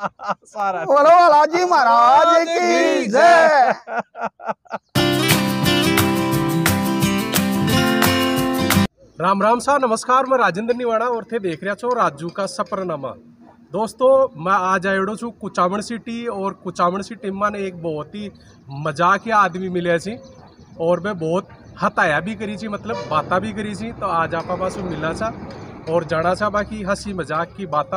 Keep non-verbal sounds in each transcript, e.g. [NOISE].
सारा [LAUGHS] बोलो महाराज की जय राम राम साह नमस्कार मैं राजेंद्र निवाड़ा और थे देख रहा छो राजू का सफरनामा दोस्तों मैं आज आयो छू कुचामण सिटी और कुचामण सिटी में एक बहुत ही मजाकिया आदमी मिले थी और मैं बहुत हताया भी करी थी मतलब बाता भी करी थी तो आज आपा पास मिला था और जाड़ा सा बाकी हंसी मजाक की बात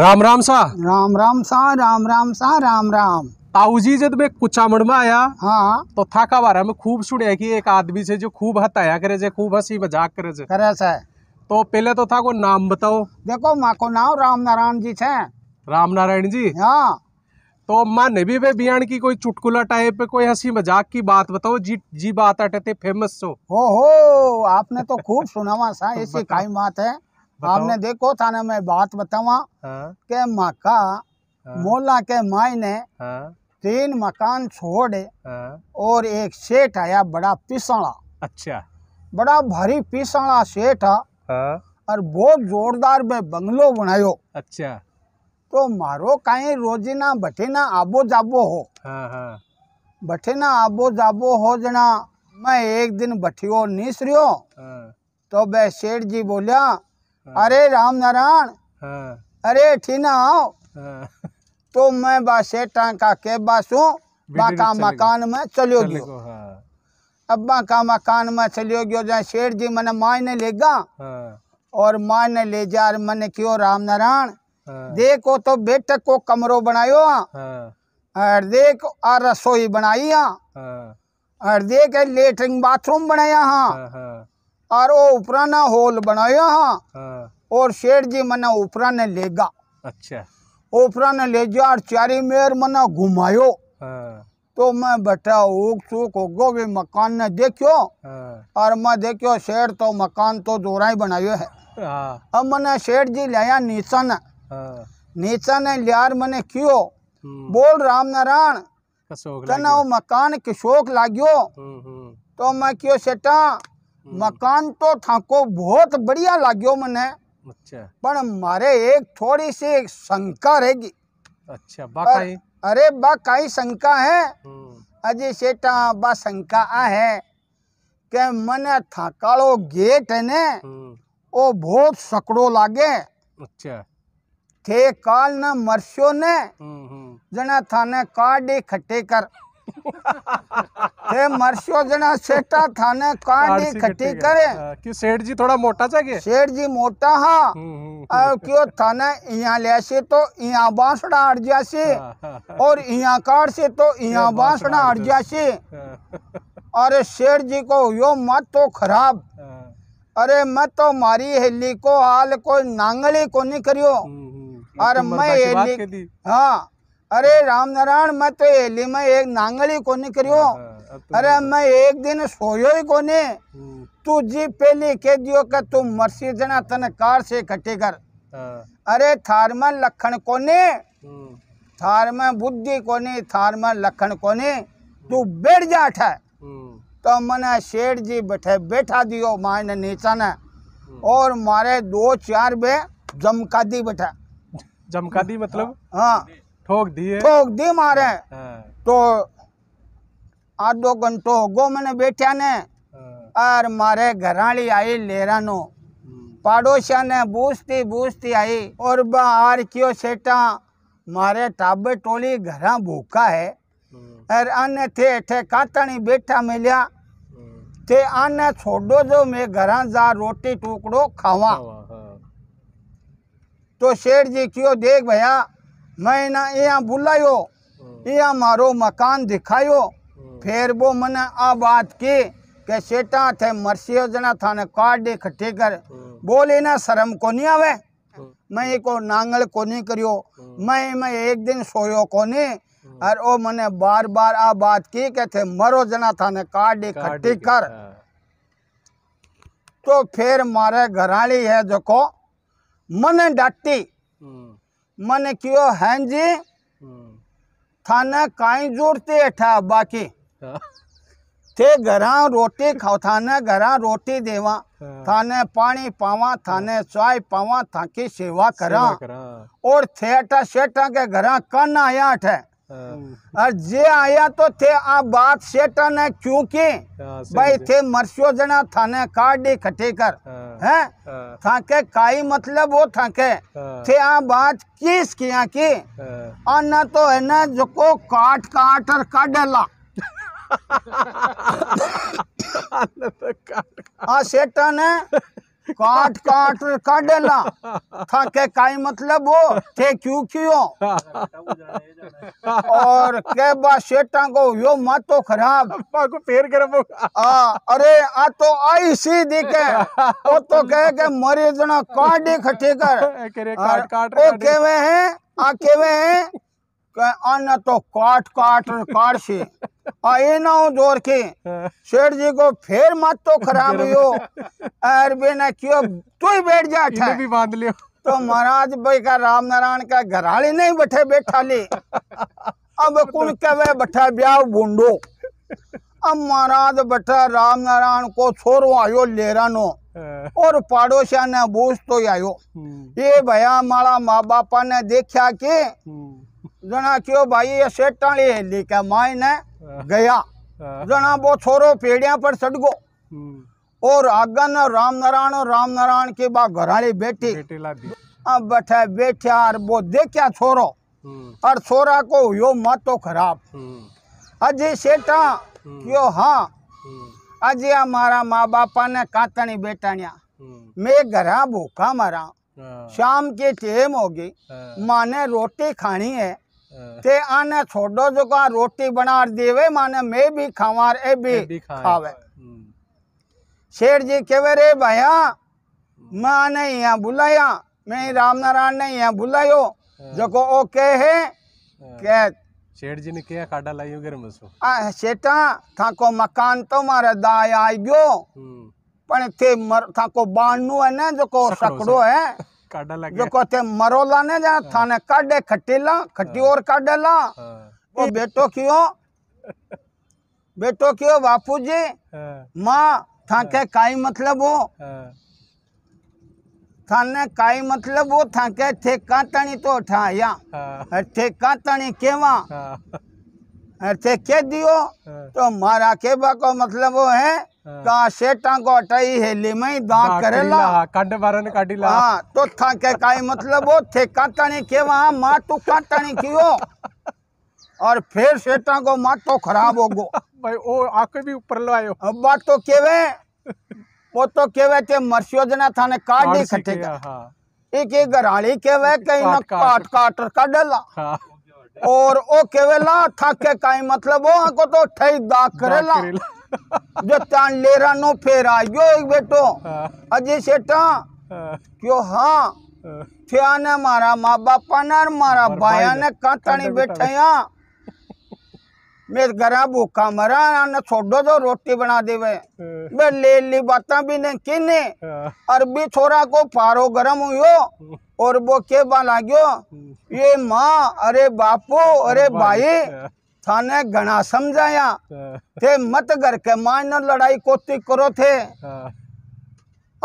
राम राम सा राम राम सा राम राम सा राम राम ताऊजी जब मैं कुचामण में आया हाँ तो था का बारे में खूब सुने कि एक आदमी से जो खूब हताया करे जे खूब हंसी मजाक करे जे करे से तो पहले तो था को नाम बताओ देखो माँ को नाम राम नारायण जी छे राम नारायण जी हाँ तो माँ ने भी वे बियान की कोई चुटकुला टाइप कोई हंसी मजाक की बात बताओ जी जी बात थे फेमस हो हो आपने तो खूब सुना सा ऐसी [LAUGHS] काई बात है आपने देखो ना मैं बात बतावा हाँ। के मक्का हाँ। मोला के माई ने हाँ। तीन मकान छोड़े और एक सेठ आया बड़ा पिसड़ा अच्छा बड़ा भारी पिसड़ा सेठ आ और बहुत जोरदार में बंगलो बनायो अच्छा तो मारो कहीं रोजिना बठेना आबो जाबो हो बठेना आबो जाबो हो जना मैं एक दिन बठियो निस तो वह सेठ जी बोलिया हाँ। अरे राम नारायण हाँ। अरे ठीना आओ हाँ। तो मैं बासे टांका के बासू बाका मकान में चलो गयो अब बाका मकान में चलो गयो जाए शेर जी मैंने मायने लेगा और मायने ले जा मैंने क्यों राम नारायण देखो तो बेटे को कमरो बनायो और देख आ रसोई बनाई हाँ और देख लेटरिन बाथरूम बनाया हाँ और वो उपरा ने होल बनाया हाँ और शेठ जी मना उपरा ने लेगा अच्छा उपरा ने ले जा और चारी मेर मना घुमायो हाँ। तो मैं बैठा उग सुख होगो भी मकान ने देखियो हाँ। और मैं देखियो शेर तो मकान तो दोरा ही बनायो है हाँ। अब मैंने शेर जी लाया नीचा ने हाँ। नीचा ने लियार मैंने क्यों हम्म। बोल राम नारायण तना वो मकान के शोक लागो हम्म, हम्म। तो मैं क्यों सेटा मकान तो ठाको बहुत बढ़िया लागो मैंने अच्छा पर मारे एक थोड़ी सी शंका रहेगी अच्छा बाकी अरे बाकी शंका है हम्म। अजय सेठा बा शंका आ है के मने थकालो गेट ने हम्म। ओ बहुत सकड़ो लागे अच्छा थे काल न मरसो ने हम्म, जना थाने काडे खट्टे कर ते मरशो सेठा थाने कांडी खट्टी करे क्यों सेठ जी थोड़ा मोटा चाहिए सेठ जी मोटा हम्म, हम्म, हम्म, तो हाँ, हाँ, हाँ और क्यों थाने यहाँ ले से तो यहाँ बांसड़ा अड़ जासी और यहाँ काट से तो यहाँ बांसड़ा अड़ जासी हाँ। अरे सेठ जी को यो मत तो खराब अरे मैं तो मारी हेली को हाल कोई नांगली को नहीं करियो अरे मैं हेली हाँ अरे राम नारायण मैं तो हेली में एक नांगली को करियो हाँ, हाँ, अरे मैं एक दिन सोयो ही को नहीं हम्म। तू जी पहली कह दियो के तू मरसी जना तन कार से इकट्ठे कर हाँ। अरे थार में लखन को हम्म। थार में बुद्धि को थार में लखन को तू बैठ जाठ है हम्म। तो मैंने शेठ जी बैठे बैठा दियो मायने नीचा ने और मारे दो चार बे जमका दी बैठा जमकादी मतलब हाँ। ठोक दिए ठोक दी मारे हाँ। तो आधो घंटो गो मैंने बैठा ने हाँ। और मारे घराली आई लेरा नो हम्म। पड़ोसिया ने बूझती बूझती आई और बाहर क्यों सेटा मारे टाबे टोली घर भूखा है हम्म। और अन्य थे थे कातनी बैठा मिलिया हम्म। ते अन्य छोड़ो जो मैं घर जा रोटी टुकड़ो खावा हाँ। तो शेर जी क्यों देख भैया मैं यहाँ बुलायो हाँ। यहाँ मारो मकान दिखायो हाँ। फिर वो मैंने आ बात के कैसे थे मरसी योजना थाने कार्ड इकट्ठे कर हाँ। बोले ना शर्म को नहीं आवे मैं एक और नांगल को नहीं करियो मैं मैं एक दिन सोयो को नहीं और वो मैंने बार बार आ बात की कहते मरो जना थाने कार्ड इकट्ठे कर तो फिर मारे घराली है जो को मन डाटी मन क्यों जी थाने काई जोड़ते था बाकी थे घर रोटी खाओ थाने घर रोटी देवा थाने पानी पावा थाने चाय पावा था की सेवा करा और थे अठा सेठा के घर कन आया अठे और जे आया तो थे आ बात सेठा ने क्योंकि भाई थे मरसियो जना थाने काट दे खटे कर है हाँ। थके काई मतलब वो थाके हाँ। थे आ बात किस किया की और हाँ। न तो है ना जो को काट काट और काट डाला [LAUGHS] तो आ सेठा ने काट काट काट देना था के काई मतलब वो थे क्यों क्यों और के बा शेटा को यो मातो खराब अब्बा को फेर गरम आ अरे आ तो आई सी दिखे वो तो कह के मरे जना काट दे खटे कर काट काट ओ केवे हैं आ केवे हैं अन्य तो काट काट काट से आए ना जोर के शेर जी को फिर मत तो खराब हो अरबे ने क्यों तू ही बैठ जा भी बांध लियो तो महाराज भाई का राम नारायण का घराली नहीं बैठे बैठा ले अब कुण कहे बैठा ब्याह बूंडो अब महाराज बैठा राम नारायण को छोरो आयो ले रानो और पड़ोसिया ने बूझ तो आयो ये भया माड़ा माँ बापा ने देखा के जना क्यों भाई ये सेटा लेके माए ने हाँ। गया हाँ। जना वो छोरो पेड़िया पर सड़गो हम्म। और आगन राम नारायण राम नारायण के बाद घराली बैठी अब बैठे बैठा और वो देखा छोरो हम्म। और छोरा को यो मातो खराब हम्म। अजय सेठा क्यों हाँ अजय हमारा माँ बापा ने कातनी बेटानिया मैं घर भूखा मरा हाँ। शाम के टेम होगी माँ ने रोटी खानी है ते आने छोड़ो जो का रोटी बना देवे माने मैं भी खावार ए भी, भी खावे शेर जी केवे रे भैया माने यहाँ बुलाया मैं राम नारायण ने यहाँ बुलायो जो को ओ के है के शेठ जी ने क्या काटा लाइयो घर में सो आ शेटा थाको मकान तो मारे दाय आई गयो पर थे मर था को बानू है ना जो को सकड़ो है काडा कहते मरोला ने जा हाँ। थाने काडे खटेला हाँ। खटी और काटे ला हाँ। वो बेटो क्यों बेटो क्यों बापू जी माँ थाके काई मतलब हो थाने काई मतलब हो थाके थे तणी तो उठाया ठेका तणी केवा अरे के दियो तो मारा के बाको मतलब वो है का सेटा टई हेली में दा करेला कंड बरन काडीला हां तो था के काई मतलब ओ थे काटणी केवा माटू काटणी कियो और फिर सेटा को माटो खराब हो गो भाई ओ आके भी ऊपर लो आयो अब बात तो केवे वो तो केवे के मरसियो जना थाने काडी खटेगा हां एक एक घराली केवे कई न काट काट काडला हां और ओ केवेला था के काई मतलब ओ को तो ठई दा करेला जो तान ले रहा नो फेरा यो एक बेटो हाँ। अजय सेठा हाँ। क्यों हाँ थिया हाँ। ने मारा माँ बापा ने मारा भाया ने बैठे यहाँ मेरे घर भूखा मरा ना छोड़ो तो रोटी बना देवे बे ले ली बातें भी नहीं किने भी छोरा को पारो गरम हुयो और वो के बा गयो ये माँ अरे बापू अरे भाई थाने घना समझाया थे मत घर के मान लड़ाई कोती करो थे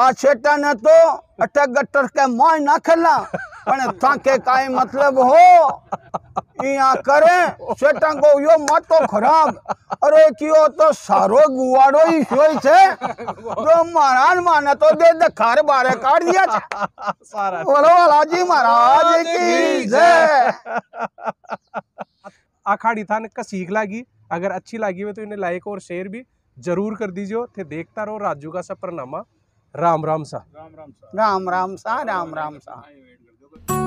आ छेटा ने तो अटक गटर के मान ना खेला पण थाके काई मतलब हो इया करे छेटा को यो मातो खराब अरे कियो तो सारो गुवाड़ो ही सोई छे जो महाराज माने तो दे दखार बारे काट दिया सारा बोलो लाजी महाराज की जय आखाड़ी था का सीख लागी अगर अच्छी लगी हुई तो इन्हें लाइक और शेयर भी जरूर कर दीजिए थे देखता रहो राजू का सा प्रणामा राम राम सा राम राम सा राम राम सा राम राम सा